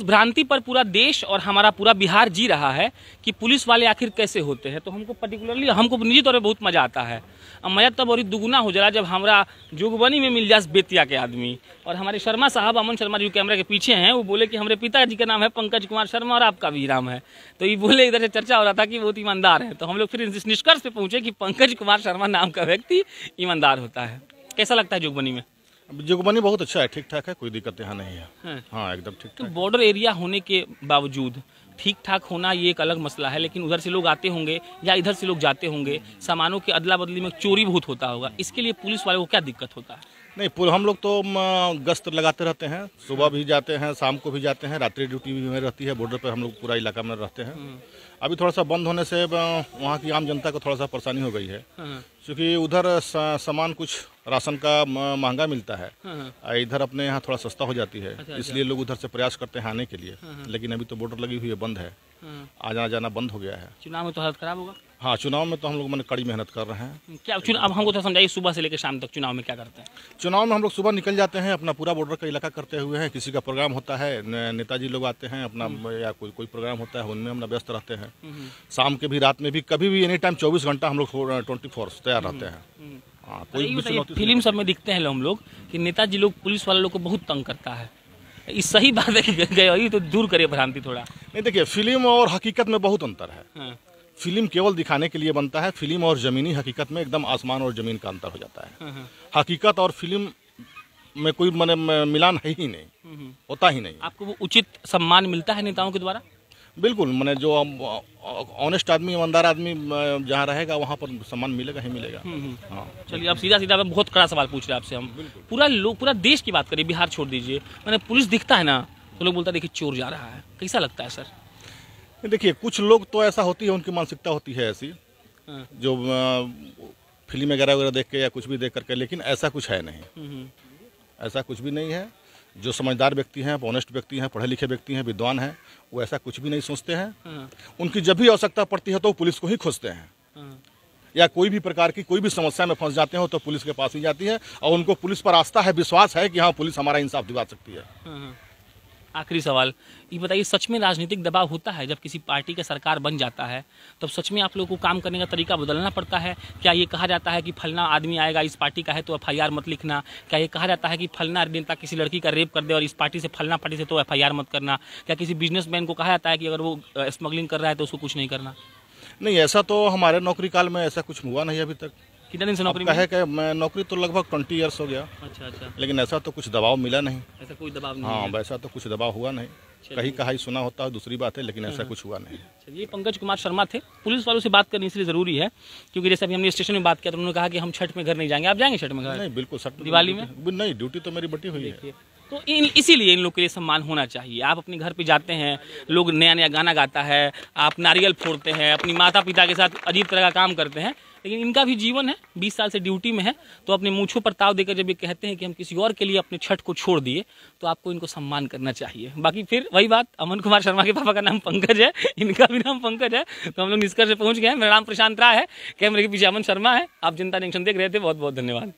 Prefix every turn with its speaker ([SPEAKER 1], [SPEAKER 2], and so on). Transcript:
[SPEAKER 1] इस भ्रांति पर पूरा देश और हमारा पूरा बिहार जी रहा है कि पुलिस वाले आखिर कैसे होते हैं तो हमको पर्टिकुलरली हमको निजी तौर पर बहुत मजा आता है अब मजा तब और दुगुना हो जाए जब हमारा जोगबनी में मिल जाए बेतिया के आदमी और हमारे शर्मा साहब अमन शर्मा जी कैमरा के पीछे हैं वो बोले कि हमारे पिताजी का नाम है पंकज कुमार शर्मा और आपका भी नाम है तो ये बोले इधर से चर्चा हो रहा था कि बहुत ईमानदार है तो हम लोग फिर निष्कर्ष पर पहुंचे कि पंकज कुमार शर्मा नाम का व्यक्ति ईमानदार होता है कैसा लगता है जोगबनी में
[SPEAKER 2] जुगबनी बहुत अच्छा है ठीक ठाक है कोई दिक्कत यहाँ नहीं है हाँ, हाँ एकदम ठीक
[SPEAKER 1] तो बॉर्डर एरिया होने के बावजूद ठीक ठाक होना ये एक अलग मसला है लेकिन उधर से लोग आते होंगे या इधर से लोग जाते होंगे सामानों के अदला बदली में चोरी बहुत होता होगा इसके लिए पुलिस वाले को क्या दिक्कत होता है
[SPEAKER 2] नहीं पूरा हम लोग तो गश्त लगाते रहते हैं सुबह भी जाते हैं शाम को भी जाते हैं रात्रि ड्यूटी भी में रहती है बॉर्डर पर हम लोग पूरा इलाका में रहते हैं हम्म। अभी थोड़ा सा बंद होने से वहाँ की आम जनता को थोड़ा सा परेशानी हो गई है हम्म। क्योंकि उधर सामान कुछ राशन का महंगा मिलता है हम्म। इधर अपने यहाँ थोड़ा सस्ता हो जाती है अच्छा, इसलिए अच्छा। लोग उधर से प्रयास करते हैं आने के लिए लेकिन अभी तो बॉर्डर लगी हुई है बंद है आना जाना बंद हो गया है
[SPEAKER 1] चुनाव में तो हालत खराब होगा
[SPEAKER 2] हाँ चुनाव में तो हम लोग मैंने कड़ी मेहनत कर रहे हैं
[SPEAKER 1] क्या चुनाव अब हमको तो समझाइए सुबह से लेकर शाम तक चुनाव में क्या करते हैं
[SPEAKER 2] चुनाव में हम लोग सुबह निकल जाते हैं अपना पूरा बॉर्डर का इलाका करते हुए हैं किसी का प्रोग्राम होता है नेताजी लोग आते हैं अपना हम्म। या कोई कोई प्रोग्राम होता है उनमें अपना व्यस्त रहते हैं हम्म। शाम के भी रात में भी कभी भी एनी टाइम चौबीस घंटा हम लोग ट्वेंटी तैयार हम्म। रहते हैं हाँ, अच्छा, फिल्म
[SPEAKER 1] सब में दिखते हैं हम लोग कि नेताजी लोग पुलिस वाले लोग को बहुत तंग करता है इस सही बात है गए तो दूर करिए भ्रांति थोड़ा नहीं देखिए फिल्म और हकीकत में बहुत अंतर है हाँ। फिल्म केवल
[SPEAKER 2] दिखाने के लिए बनता है फिल्म और ज़मीनी हकीकत में एकदम आसमान और ज़मीन का अंतर हो जाता है हाँ, हाँ। हकीकत और फिल्म में कोई मैंने मिलान है ही नहीं हम्म, हम्म। होता ही नहीं
[SPEAKER 1] आपको वो उचित
[SPEAKER 2] सम्मान मिलता है नेताओं के द्वारा बिल्कुल मैंने जो ऑनेस्ट आदमी ईमानदार आदमी जहाँ रहेगा वहाँ पर सम्मान मिलेगा ही मिलेगा हम्म, हाँ।
[SPEAKER 1] चलिए अब सीधा सीधा बहुत कड़ा सवाल पूछ रहे हैं आपसे हम पूरा लोग पूरा देश की बात करिए बिहार छोड़ दीजिए मैंने पुलिस दिखता है ना तो लोग बोलता है देखिए चोर जा रहा है कैसा लगता है सर
[SPEAKER 2] देखिए कुछ लोग तो ऐसा होती है उनकी मानसिकता होती है ऐसी हाँ। जो फिल्म वगैरह वगैरह देख के या कुछ भी देख करके लेकिन ऐसा कुछ है नहीं हम्म, हम्म। ऐसा कुछ भी नहीं है जो समझदार व्यक्ति हैं ऑनेस्ट व्यक्ति हैं पढ़े लिखे व्यक्ति हैं विद्वान हैं वो ऐसा कुछ भी नहीं सोचते हैं हाँ। उनकी जब भी आवश्यकता पड़ती है तो वो पुलिस को ही खोजते हैं हाँ। या कोई भी प्रकार की कोई भी समस्या में फंस जाते हैं तो पुलिस के पास ही जाती है और उनको पुलिस पर आस्था है विश्वास है कि हाँ पुलिस हमारा इंसाफ दिला सकती है
[SPEAKER 1] आखिरी सवाल ये बताइए सच में राजनीतिक दबाव होता है जब किसी पार्टी का सरकार बन जाता है तब सच में आप लोगों को काम करने का तरीका बदलना पड़ता है क्या ये कहा जाता है कि फलना आदमी आएगा इस पार्टी का है तो एफ मत लिखना क्या ये कहा जाता है कि फलना नेता किसी लड़की का रेप कर दे और इस पार्टी से फलना पार्टी से तो एफ मत करना क्या किसी बिजनेस को कहा जाता है कि अगर वो स्मगलिंग कर रहा है तो उसको कुछ नहीं करना
[SPEAKER 2] नहीं ऐसा तो हमारे नौकरी काल में ऐसा कुछ हुआ नहीं अभी तक कितने दिन से नौकरी है मैं नौकरी तो लगभग ट्वेंटी ईयर्स हो गया अच्छा अच्छा लेकिन ऐसा तो कुछ दबाव मिला नहीं
[SPEAKER 1] ऐसा कोई दबाव नहीं हाँ
[SPEAKER 2] वैसा तो कुछ दबाव हुआ नहीं कहीं कहा सुना होता है दूसरी बात है लेकिन ऐसा हाँ, हाँ। कुछ हुआ नहीं
[SPEAKER 1] ये पंकज कुमार शर्मा थे पुलिस वालों से बात करनी इसलिए जरूरी है क्योंकि जैसे अभी हमने स्टेशन में बात किया तो उन्होंने कहा कि हम छठ में घर नहीं जाएंगे आप जाएंगे छठ में घर नहीं बिल्कुल सर दिवाली में नहीं ड्यूटी तो मेरी बटी हुई है तो इन इसीलिए इन लोग के लिए सम्मान होना चाहिए आप अपने घर पे जाते हैं लोग नया नया गाना गाता है आप नारियल फोड़ते हैं अपनी माता पिता के साथ अजीब तरह का काम करते हैं लेकिन इनका भी जीवन है बीस साल से ड्यूटी में है तो अपने मूछों पर ताव देकर जब ये कहते हैं कि हम किसी और के लिए अपने छठ को छोड़ दिए तो आपको इनको सम्मान करना चाहिए बाकी फिर वही बात अमन कुमार शर्मा के पापा का नाम पंकज है इनका भी नाम पंकज है तो हम लोग निष्कर्ष पहुंच गए हैं मेरा नाम प्रशांत राय है कैमरे के पीछे अमन शर्मा है आप जनता जंक्शन देख रहे थे बहुत बहुत धन्यवाद